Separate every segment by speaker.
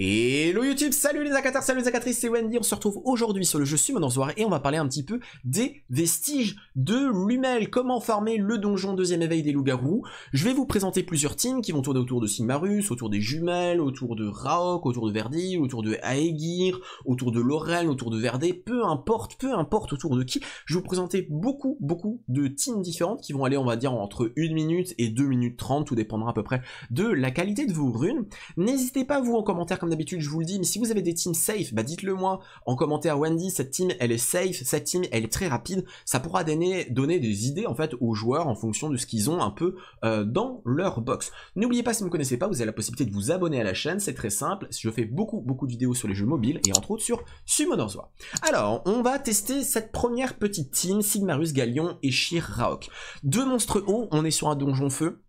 Speaker 1: Hello YouTube, salut les acateurs, salut les acatrices, c'est Wendy, on se retrouve aujourd'hui sur le jeu Summoners War et on va parler un petit peu des vestiges de Lumel, comment farmer le donjon deuxième éveil des loups-garous. Je vais vous présenter plusieurs teams qui vont tourner autour de Sigmarus, autour des jumelles, autour de Raok, autour de Verdi, autour de Aegir, autour de Lorel, autour de Verdé, peu importe, peu importe autour de qui. Je vais vous présenter beaucoup, beaucoup de teams différentes qui vont aller, on va dire, entre 1 minute et 2 minutes 30, tout dépendra à peu près de la qualité de vos runes. N'hésitez pas, vous, en commentaire comme d'habitude, je vous le dis, mais si vous avez des teams safe, bah dites-le moi en commentaire Wendy, cette team elle est safe, cette team elle est très rapide, ça pourra donner, donner des idées en fait aux joueurs en fonction de ce qu'ils ont un peu euh, dans leur box. N'oubliez pas si vous ne me connaissez pas, vous avez la possibilité de vous abonner à la chaîne, c'est très simple, je fais beaucoup beaucoup de vidéos sur les jeux mobiles et entre autres sur Summoners War. Alors, on va tester cette première petite team, Sigmarus, Galion et Shir Raok. Deux monstres hauts, on est sur un donjon feu,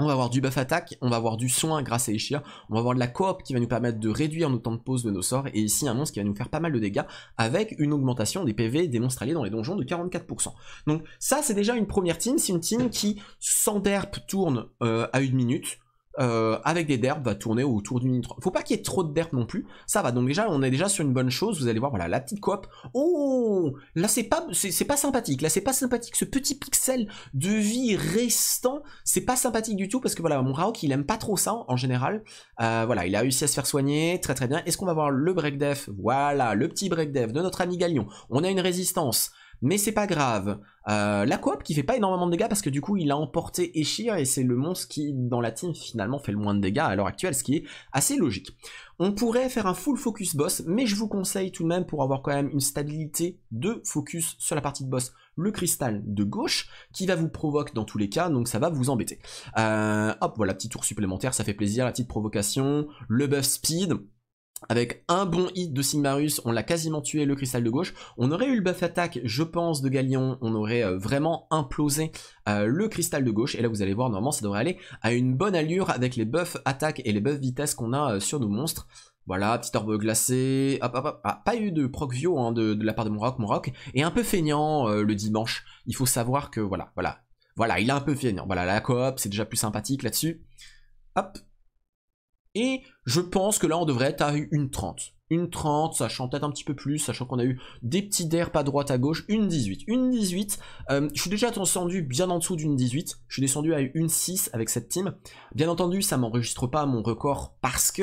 Speaker 1: on va avoir du buff attaque, on va avoir du soin grâce à Ishir, on va avoir de la coop qui va nous permettre de réduire nos temps de pause de nos sorts, et ici un monstre qui va nous faire pas mal de dégâts, avec une augmentation des PV des monstres alliés dans les donjons de 44%. Donc ça c'est déjà une première team, c'est une team qui sans derp tourne euh, à une minute, euh, avec des derbes va tourner autour d'une Faut pas qu'il y ait trop de derbes non plus. Ça va. Donc déjà, on est déjà sur une bonne chose. Vous allez voir, voilà, la petite coop. Oh, là c'est pas, c'est pas sympathique. Là c'est pas sympathique. Ce petit pixel de vie restant, c'est pas sympathique du tout parce que voilà, mon Raok il aime pas trop ça en général. Euh, voilà, il a réussi à se faire soigner, très très bien. Est-ce qu'on va voir le break def Voilà, le petit break de notre ami Galion. On a une résistance mais c'est pas grave. Euh, la coop qui fait pas énormément de dégâts parce que du coup il a emporté Eshir et c'est le monstre qui dans la team finalement fait le moins de dégâts à l'heure actuelle, ce qui est assez logique. On pourrait faire un full focus boss, mais je vous conseille tout de même pour avoir quand même une stabilité de focus sur la partie de boss le cristal de gauche qui va vous provoquer dans tous les cas, donc ça va vous embêter. Euh, hop, voilà, petit tour supplémentaire, ça fait plaisir, la petite provocation, le buff speed, avec un bon hit de Sigmarus, on l'a quasiment tué le cristal de gauche. On aurait eu le buff attaque, je pense, de Galion. On aurait euh, vraiment implosé euh, le cristal de gauche. Et là, vous allez voir, normalement, ça devrait aller à une bonne allure avec les buffs attaque et les buffs vitesse qu'on a euh, sur nos monstres. Voilà, petit orbe glacé. Hop, Ah, pas eu de proc vio hein, de, la part de mon roc. est un peu feignant le dimanche. Il faut savoir que, voilà, voilà. Voilà, il est un peu feignant. Voilà, la coop, c'est déjà plus sympathique là-dessus. Hop, et je pense que là, on devrait être à une 30. Une 30, sachant peut-être un petit peu plus, sachant qu'on a eu des petits d'air pas droite, à gauche. Une 18. Une 18. Euh, je suis déjà descendu bien en dessous d'une 18. Je suis descendu à une 6 avec cette team. Bien entendu, ça m'enregistre pas mon record parce que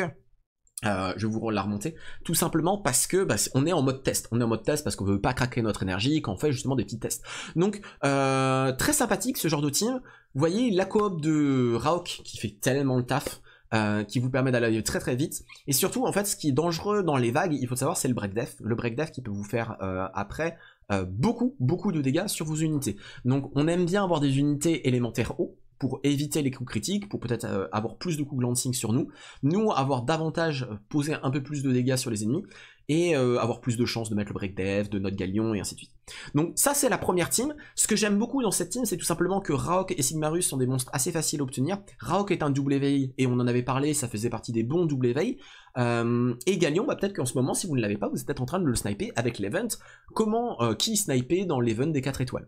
Speaker 1: euh, je vais vous la remonter, tout simplement parce que bah, on est en mode test. On est en mode test parce qu'on veut pas craquer notre énergie quand on fait justement des petits tests. Donc euh, très sympathique ce genre de team. Vous voyez la coop de Raok qui fait tellement le taf. Euh, qui vous permet d'aller très très vite. Et surtout, en fait, ce qui est dangereux dans les vagues, il faut savoir, c'est le break death. Le break death qui peut vous faire euh, après euh, beaucoup, beaucoup de dégâts sur vos unités. Donc on aime bien avoir des unités élémentaires hauts pour éviter les coups critiques, pour peut-être euh, avoir plus de coups glancing sur nous, nous avoir davantage euh, posé un peu plus de dégâts sur les ennemis, et euh, avoir plus de chances de mettre le break dev, de notre galion, et ainsi de suite. Donc ça c'est la première team. Ce que j'aime beaucoup dans cette team, c'est tout simplement que Raok et Sigmarus sont des monstres assez faciles à obtenir. Raok est un double éveil, et on en avait parlé, ça faisait partie des bons double éveils. et Galion, bah, peut-être qu'en ce moment, si vous ne l'avez pas, vous êtes peut-être en train de le sniper avec l'event. Comment, qui sniper dans l'event des 4 étoiles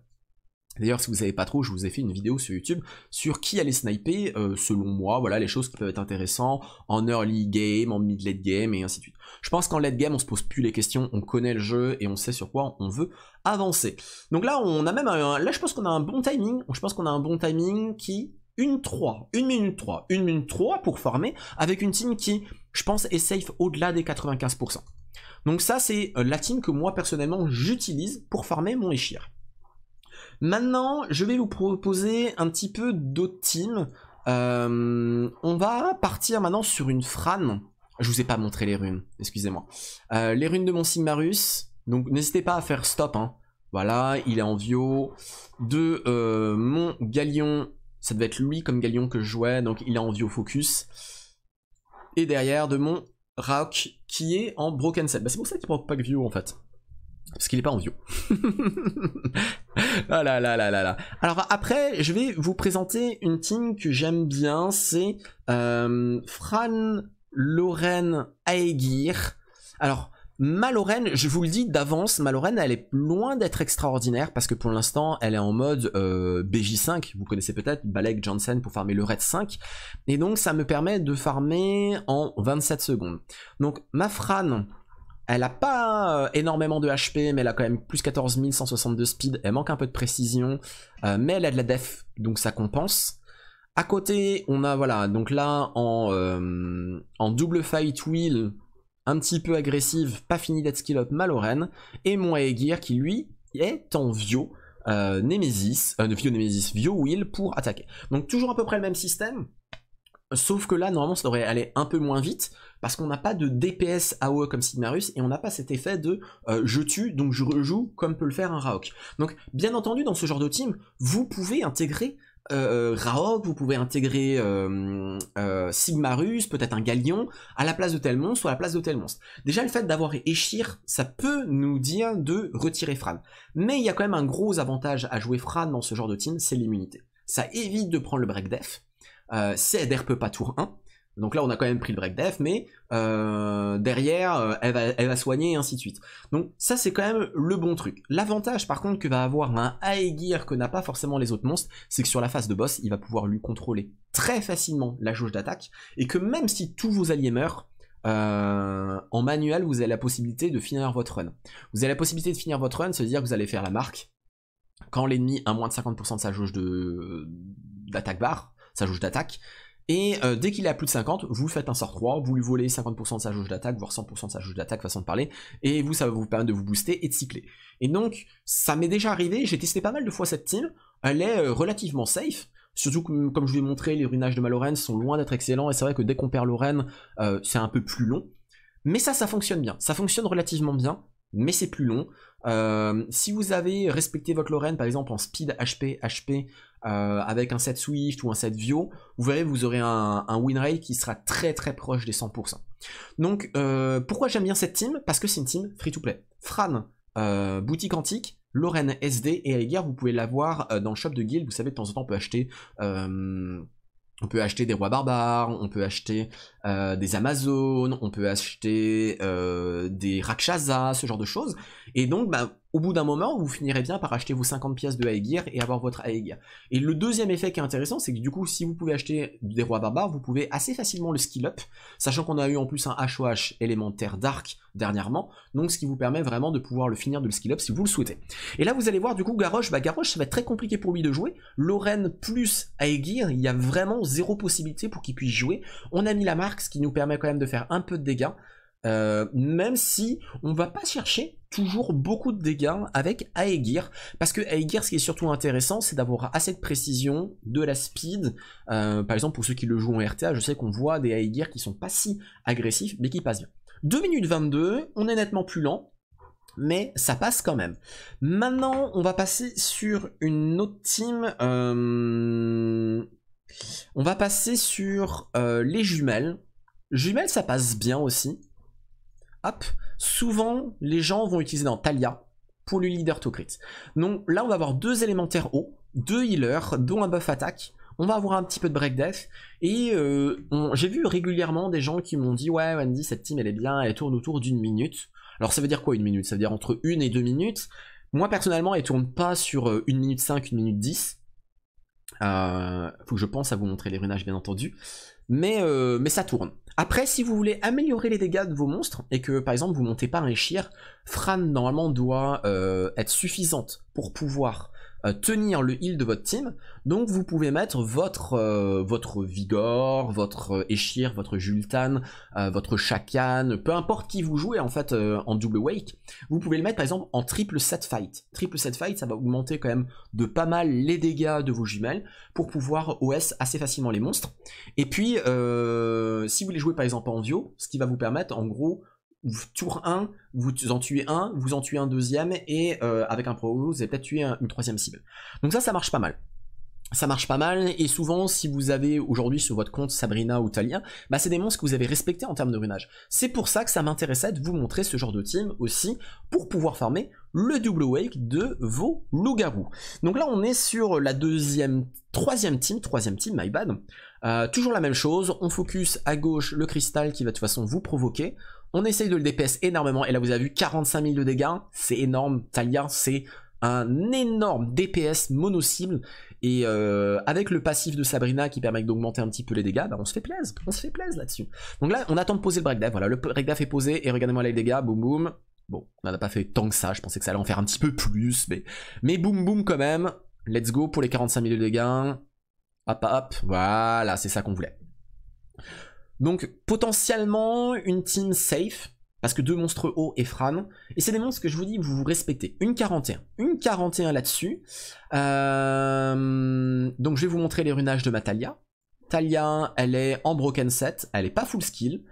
Speaker 1: D'ailleurs, si vous savez pas trop, je vous ai fait une vidéo sur YouTube sur qui aller sniper, euh, selon moi, voilà les choses qui peuvent être intéressantes en early game, en mid-late game, et ainsi de suite. Je pense qu'en late game, on se pose plus les questions, on connaît le jeu et on sait sur quoi on veut avancer. Donc là, on a même un... Là, je pense qu'on a un bon timing, je pense qu'on a un bon timing qui... Une 3, une minute 3, une minute 3 pour farmer, avec une team qui, je pense, est safe au-delà des 95%. Donc ça, c'est euh, la team que moi, personnellement, j'utilise pour farmer mon échir. Maintenant, je vais vous proposer un petit peu d'autres teams. Euh, on va partir maintenant sur une frane. Je vous ai pas montré les runes, excusez-moi. Euh, les runes de mon Sigmarus. Donc n'hésitez pas à faire stop. Hein. Voilà, il est en vio. De euh, mon Galion. Ça devait être lui comme Galion que je jouais. Donc il est en vio focus. Et derrière de mon Raok qui est en broken set. Bah, c'est pour ça qu'il prend pas que vio en fait. Parce qu'il n'est pas en vieux. ah là là là là là. Alors après, je vais vous présenter une team que j'aime bien. C'est euh, Fran Loren Aegir. Alors, Malorene, je vous le dis d'avance, Malorene, elle est loin d'être extraordinaire parce que pour l'instant, elle est en mode euh, BJ5. Vous connaissez peut-être Balek Johnson pour farmer le Red 5. Et donc, ça me permet de farmer en 27 secondes. Donc, ma Fran, elle a pas euh, énormément de HP, mais elle a quand même plus 14 162 speed. Elle manque un peu de précision, euh, mais elle a de la def, donc ça compense. À côté, on a, voilà, donc là, en, euh, en double fight wheel, un petit peu agressive, pas fini d'être skill up, Maloren. Et mon Aegir qui, lui, est en vieux euh, Nemesis, euh, Vio Nemesis, vieux Wheel pour attaquer. Donc toujours à peu près le même système. Sauf que là, normalement, ça devrait aller un peu moins vite, parce qu'on n'a pas de DPS AOE comme Sigmarus, et on n'a pas cet effet de euh, je tue, donc je rejoue, comme peut le faire un Raok. Donc, bien entendu, dans ce genre de team, vous pouvez intégrer euh, euh, Raok, vous pouvez intégrer Sigmarus, peut-être un Galion, à la place de tel monstre ou à la place de tel monstre. Déjà, le fait d'avoir Eshir, ça peut nous dire de retirer Fran. Mais il y a quand même un gros avantage à jouer Fran dans ce genre de team, c'est l'immunité. Ça évite de prendre le break death. Euh, c'est peut pas tour 1. Donc là, on a quand même pris le break def, mais euh, derrière, euh, elle, va, soigner et ainsi de suite. Donc ça, c'est quand même le bon truc. L'avantage, par contre, que va avoir un Aegir que n'a pas forcément les autres monstres, c'est que sur la phase de boss, il va pouvoir lui contrôler très facilement la jauge d'attaque, et que même si tous vos alliés meurent, en manuel, vous avez la possibilité de finir votre run. Vous avez la possibilité de finir votre run, cest à dire que vous allez faire la marque. Quand l'ennemi a moins de 50% de sa jauge d'attaque barre, sa jauge d'attaque. Et euh, dès qu'il est à plus de 50, vous faites un sort 3, vous lui volez 50% de sa jauge d'attaque, voire 100% de sa jauge d'attaque, façon de parler, et vous, ça va vous permettre de vous booster et de cycler. Et donc, ça m'est déjà arrivé, j'ai testé pas mal de fois cette team, elle est euh, relativement safe, surtout que, comme je vous ai montré, les ruinages de Lorraine sont loin d'être excellents, et c'est vrai que dès qu'on perd Lorraine, euh, c'est un peu plus long. Mais ça, ça fonctionne bien, ça fonctionne relativement bien, mais c'est plus long. Euh, si vous avez respecté votre Lorraine, par exemple en speed HP HP euh, avec un set Swift ou un set Vio, vous verrez vous aurez un, un win rate qui sera très très proche des 100%. Donc euh, pourquoi j'aime bien cette team Parce que c'est une team free to play. Fran, boutique antique, Lorraine SD et l'égard vous pouvez l'avoir dans le shop de guild. Vous savez de temps en temps peut acheter. on peut acheter des rois barbares, on peut acheter euh, des Amazones, on peut acheter euh, des Rakshasa, ce genre de choses. Et donc, bah, au bout d'un moment, vous finirez bien par acheter vos 50 pièces de Aegir et avoir votre Aegir. Et le deuxième effet qui est intéressant, c'est que du coup, si vous pouvez acheter des rois barbares, vous pouvez assez facilement le skill up, sachant qu'on a eu en plus un HOH élémentaire Dark dernièrement, donc ce qui vous permet vraiment de pouvoir le finir de le skill up si vous le souhaitez. Et là, vous allez voir du coup Garrosh, bah Garrosh, ça va être très compliqué pour lui de jouer. Lorraine plus Aegir, il y a vraiment zéro possibilité pour qu'il puisse jouer. On a mis la marque ce qui nous permet quand même de faire un peu de dégâts. Euh, même si on va pas chercher toujours beaucoup de dégâts avec Aegir, parce que Aegir, ce qui est surtout intéressant, c'est d'avoir assez de précision, de la speed. Euh, par exemple, pour ceux qui le jouent en RTA, je sais qu'on voit des Aegir qui sont pas si agressifs, mais qui passent bien. 2 minutes 22, on est nettement plus lent, mais ça passe quand même. Maintenant, on va passer sur une autre team. Euh, on va passer sur les jumelles jumelles ça passe bien aussi. Hop, souvent les gens vont utiliser dans Talia pour le leader to crit. Donc là, on va avoir deux élémentaires hauts, deux healers, dont un buff attaque. On va avoir un petit peu de break death. Et euh, j'ai vu régulièrement des gens qui m'ont dit Ouais, Wendy, cette team elle est bien, elle tourne autour d'une minute. Alors ça veut dire quoi une minute Ça veut dire entre une et deux minutes. Moi personnellement, elle tourne pas sur euh, une minute 5, une minute 10. Euh, faut que je pense à vous montrer les runages, bien entendu. Mais, mais ça tourne. Après, si vous voulez améliorer les dégâts de vos monstres et que par exemple vous montez pas un Eshir, Fran normalement doit euh, être suffisante pour pouvoir euh, tenir le heal de votre team. Donc vous pouvez mettre votre, euh, votre Vigor, votre euh, Eshir, votre Jultan, votre Shakan, peu importe qui vous jouez en fait en double wake, vous pouvez le mettre par exemple en triple set fight. Triple set fight, ça va augmenter quand même de pas mal les dégâts de vos jumelles pour pouvoir OS assez facilement les monstres. Et puis si vous les jouez par exemple en duo, ce qui va vous permettre en gros tour 1, vous en tuez un, vous en tuez un deuxième, et euh, avec un pro, vous allez peut-être tuer une troisième cible. Donc ça, ça marche pas mal ça marche pas mal et souvent si vous avez aujourd'hui sur votre compte Sabrina ou Talia, bah c'est des monstres que vous avez respectés en termes de runage. C'est pour ça que ça m'intéressait de vous montrer ce genre de team aussi pour pouvoir farmer le double wake de vos loups-garous. Donc là on est sur la deuxième, troisième team, troisième team, my bad. Euh, toujours la même chose, on focus à gauche le cristal qui va de toute façon vous provoquer. On essaye de le DPS énormément. Et là, vous avez vu 45 000 de dégâts. C'est énorme. Talia, c'est un énorme DPS mono-cible. Et euh, avec le passif de Sabrina qui permet d'augmenter un petit peu les dégâts, bah, on se fait plaisir, On se fait plaisir là-dessus. Donc là, on attend de poser le breakdave. Voilà, le breakdave est posé. Et regardez-moi les dégâts. Boum boum. Bon, on n'a pas fait tant que ça. Je pensais que ça allait en faire un petit peu plus. Mais, mais boum boum quand même. Let's go pour les 45 000 de dégâts. Hop hop. Voilà, c'est ça qu'on voulait. Donc potentiellement une team safe, parce que deux monstres hauts et Fran. Et c'est des monstres que je vous dis, vous vous respectez. Une 41. Une 41 là-dessus. Euh, donc je vais vous montrer les runages de ma Talia. elle est en broken set, elle est pas full skill.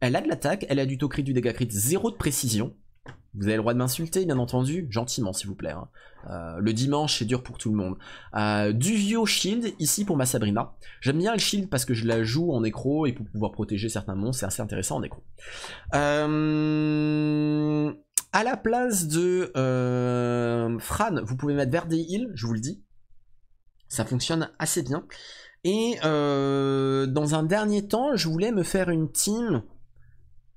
Speaker 1: Elle a de l'attaque, elle a du taux crit, du dégâts crit, zéro de précision. Vous avez le droit de m'insulter, bien entendu, gentiment, s'il vous plaît. Hein. Euh, le dimanche, c'est dur pour tout le monde. Euh, du vieux shield, ici pour ma Sabrina. J'aime bien le shield parce que je la joue en écro et pour pouvoir protéger certains monstres, c'est assez intéressant en écro. Euh, à la place de Fran, vous pouvez mettre Verde je vous le dis. Ça fonctionne assez bien. Et dans un dernier temps, je voulais me faire une team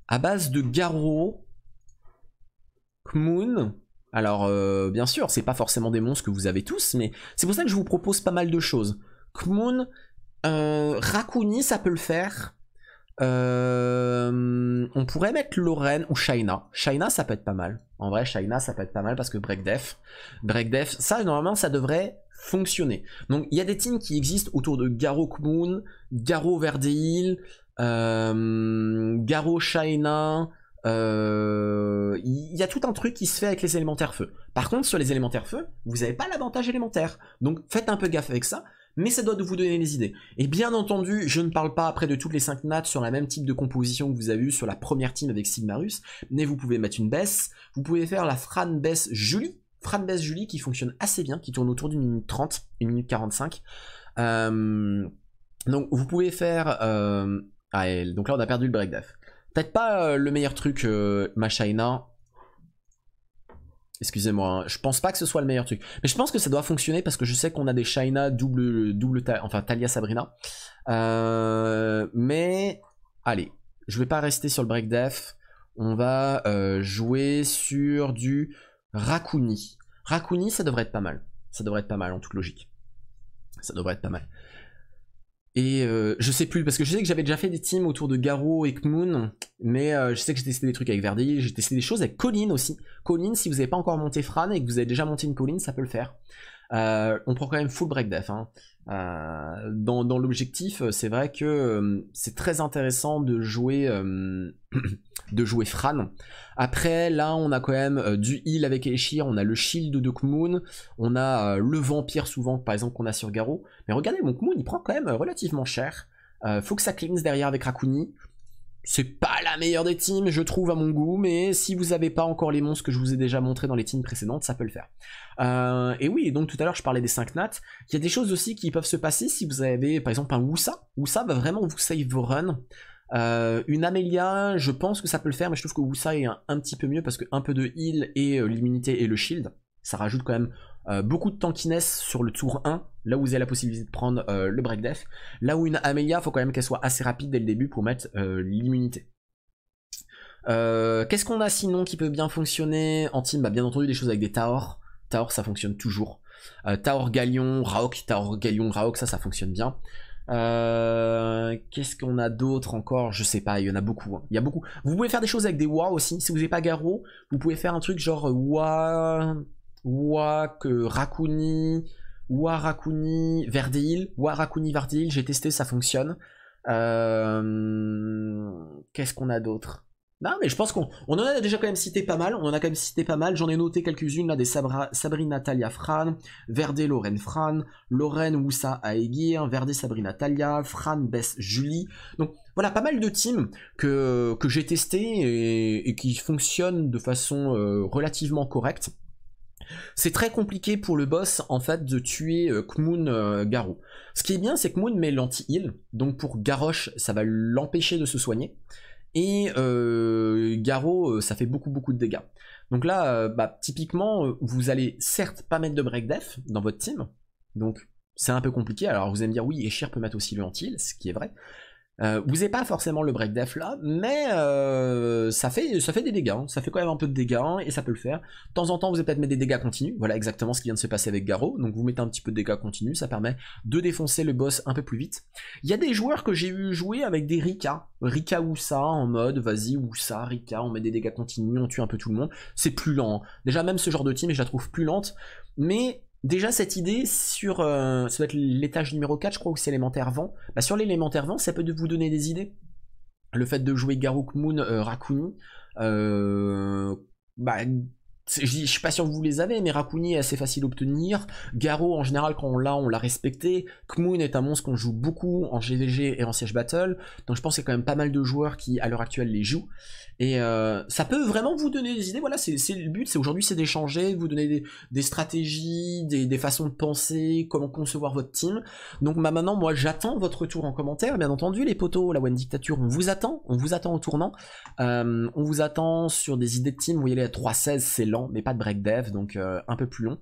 Speaker 1: à base de Garro. Moon. Alors, euh, bien sûr, c'est pas forcément des monstres que vous avez tous, mais c'est pour ça que je vous propose pas mal de choses. Kmoon, euh, Rakuni, ça peut le faire. Euh, on pourrait mettre Lorraine ou Shaina. Shaina, ça peut être pas mal. En vrai, Shaina, ça peut être pas mal parce que Break Death. Break Death, ça, normalement, ça devrait fonctionner. Donc, il y a des teams qui existent autour de Garo Kmoon, Garo Verdeil, Garo Shaina. Il y a tout un truc qui se fait avec les élémentaires feu. Par contre, sur les élémentaires feu, vous n'avez pas l'avantage élémentaire. Donc faites un peu gaffe avec ça, mais ça doit vous donner des idées. Et bien entendu, je ne parle pas après de toutes les 5 nattes sur la même type de composition que vous avez eu sur la première team avec Sigmarus, mais vous pouvez mettre une baisse, vous pouvez faire la Fran Bess Julie, Fran Bess Julie qui fonctionne assez bien, qui tourne autour d'une minute 30, une minute 45. Euh, donc vous pouvez faire... Euh, ah, donc là on a perdu le breakdaf. Peut-être pas euh, le meilleur truc, euh, Machina. Excusez-moi, hein. je pense pas que ce soit le meilleur truc. Mais je pense que ça doit fonctionner parce que je sais qu'on a des China double, double enfin Talia Sabrina. Euh, mais allez, je vais pas rester sur le break Death. On va euh, jouer sur du Rakuni. Rakuni, ça devrait être pas mal. Ça devrait être pas mal en toute logique. Ça devrait être pas mal. Et euh, je sais plus, parce que je sais que j'avais déjà fait des teams autour de Garo et Kmoon, mais euh, je sais que j'ai testé des trucs avec Verdi, j'ai testé des choses avec Colline aussi. Colline, si vous n'avez pas encore monté Fran et que vous avez déjà monté une Colline, ça peut le faire. Euh, on prend quand même full break death. Hein. Euh, dans, l'objectif, euh, c'est vrai que c'est très intéressant de jouer, de jouer Fran. Après, là, on a quand même du heal avec Eshir, on a le shield de Khmoon, on a le vampire souvent, par exemple, qu'on a sur Garo. Mais regardez, mon il prend quand même relativement cher. faut que ça cleanse derrière avec Rakuni c'est pas la meilleure des teams, je trouve, à mon goût, mais si vous n'avez pas encore les monstres que je vous ai déjà montrés dans les teams précédentes, ça peut le faire. Euh, et oui, donc tout à l'heure, je parlais des 5 nats. Il y a des choses aussi qui peuvent se passer si vous avez, par exemple, un Wusa. Wusa va vraiment vous save vos runs. Euh, une Amelia, je pense que ça peut le faire, mais je trouve que Wusa est un, petit peu mieux parce qu'un peu de heal et euh, l'immunité et le shield, ça rajoute quand même euh, beaucoup de tankiness sur le tour 1, là où vous avez la possibilité de prendre euh, le break death. Là où une Amelia, faut quand même qu'elle soit assez rapide dès le début pour mettre euh, l'immunité. Qu'est-ce qu'on a sinon qui peut bien fonctionner en team bah, Bien entendu, des choses avec des Taor. Taor, ça fonctionne toujours. Taor Galion, Raok, Taor Galion, Raok, ça, ça fonctionne bien. qu'est-ce qu'on a d'autre encore Je sais pas, il y en a beaucoup. Hein. Il y a beaucoup. Vous pouvez faire des choses avec des wa aussi. Si vous n'avez pas Garo, vous pouvez faire un truc genre wa Wak, Rakuni, Wa Rakuni Verdeil, Wa j'ai testé, ça fonctionne. Euh, qu'est-ce qu'on a d'autre Non, mais je pense qu'on on en a déjà quand même cité pas mal. On en a quand même cité pas mal. J'en ai noté quelques-unes là des Sabra... Sabrina Talia Fran, Verde Lorraine Fran, Lorraine Woussa Aegir, Verde Sabrina Talia, Fran Bess Julie. Donc voilà, pas mal de teams que, j'ai testé et... qui fonctionnent de façon euh, relativement correcte. C'est très compliqué pour le boss en fait de tuer Khmoon euh, Kmoon euh, Garou. Ce qui est bien, c'est que Moon met l'anti-heal, donc pour Garoche, ça va l'empêcher de se soigner. Et euh, Garo, ça fait beaucoup beaucoup de dégâts. Donc là, bah, typiquement, vous allez certes pas mettre de break death dans votre team, donc c'est un peu compliqué. Alors vous allez me dire, oui, Eshir peut mettre aussi le anti-heal, ce qui est vrai. Euh, vous n'avez pas forcément le break Death là, mais euh, ça, fait, ça fait des dégâts, hein. ça fait quand même un peu de dégâts et ça peut le faire. De temps en temps, vous êtes peut-être mettre des dégâts continus, voilà exactement ce qui vient de se passer avec Garo, donc vous mettez un petit peu de dégâts continus, ça permet de défoncer le boss un peu plus vite. Il y a des joueurs que j'ai eu jouer avec des Rika, Rika ou ça, en mode vas-y ou ça, Rika, on met des dégâts continus, on tue un peu tout le monde, c'est plus lent. Hein. Déjà même ce genre de team, je la trouve plus lente, mais Déjà, cette idée sur euh, ça être l'étage numéro 4, je crois, que c'est l'élémentaire vent. Bah, sur l'élémentaire vent, ça peut vous donner des idées. Le fait de jouer Garou, Moon, euh, Rakuni, euh, bah, je, ne suis pas sûr que vous les avez, mais Rakuni est assez facile à obtenir. Garo, en général, quand on l'a, on l'a respecté. Kmoon est un monstre qu'on joue beaucoup en GVG et en Siege Battle. Donc je pense qu'il y a quand même pas mal de joueurs qui, à l'heure actuelle, les jouent. Et euh, ça peut vraiment vous donner des idées. Voilà, c'est le but. C'est aujourd'hui, c'est d'échanger, vous donner des, stratégies, des, façons de penser, comment concevoir votre team. Donc bah, maintenant, moi, j'attends votre retour en commentaire. Bien entendu, les potos, la One Dictature, on vous attend. On vous attend au tournant. Euh, on vous attend sur des idées de team. Vous voyez, 3 3-16 c'est lent, mais pas de break dev, donc euh, un peu plus long.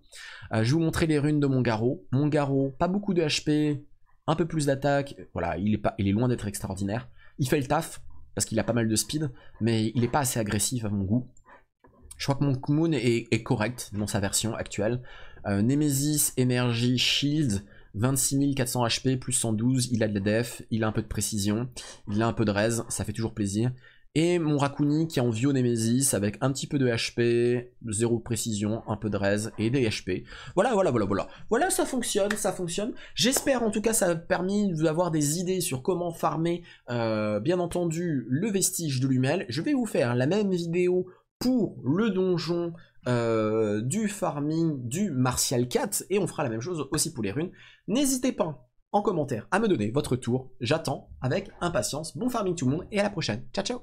Speaker 1: je vais vous montrer les runes de mon garrot. Mon garrot, pas beaucoup de HP, un peu plus d'attaque. Voilà, il est, pas, il est loin d'être extraordinaire. Il fait le taf, parce qu'il a pas mal de speed, mais il n'est pas assez agressif à mon goût. Je crois que mon Moon est, correct dans sa version actuelle. Euh, Nemesis, Energy, Shield, 26400 HP, plus 112, il a de la def, il a un peu de précision, il a un peu de raise, ça fait toujours plaisir. Et mon Rakuni qui est en vieux Nemesis avec un petit peu de HP, zéro précision, un peu de raise et des HP. Voilà, voilà, voilà, voilà. Voilà, ça fonctionne, ça fonctionne. J'espère en tout cas ça a permis avoir des idées sur comment farmer, euh, bien entendu, le vestige de Lumel. Je vais vous faire la même vidéo pour le donjon euh, du farming du Martial 4 et on fera la même chose aussi pour les runes. N'hésitez pas en commentaire à me donner votre tour. J'attends avec impatience. Bon farming tout le monde et à la prochaine. Ciao ciao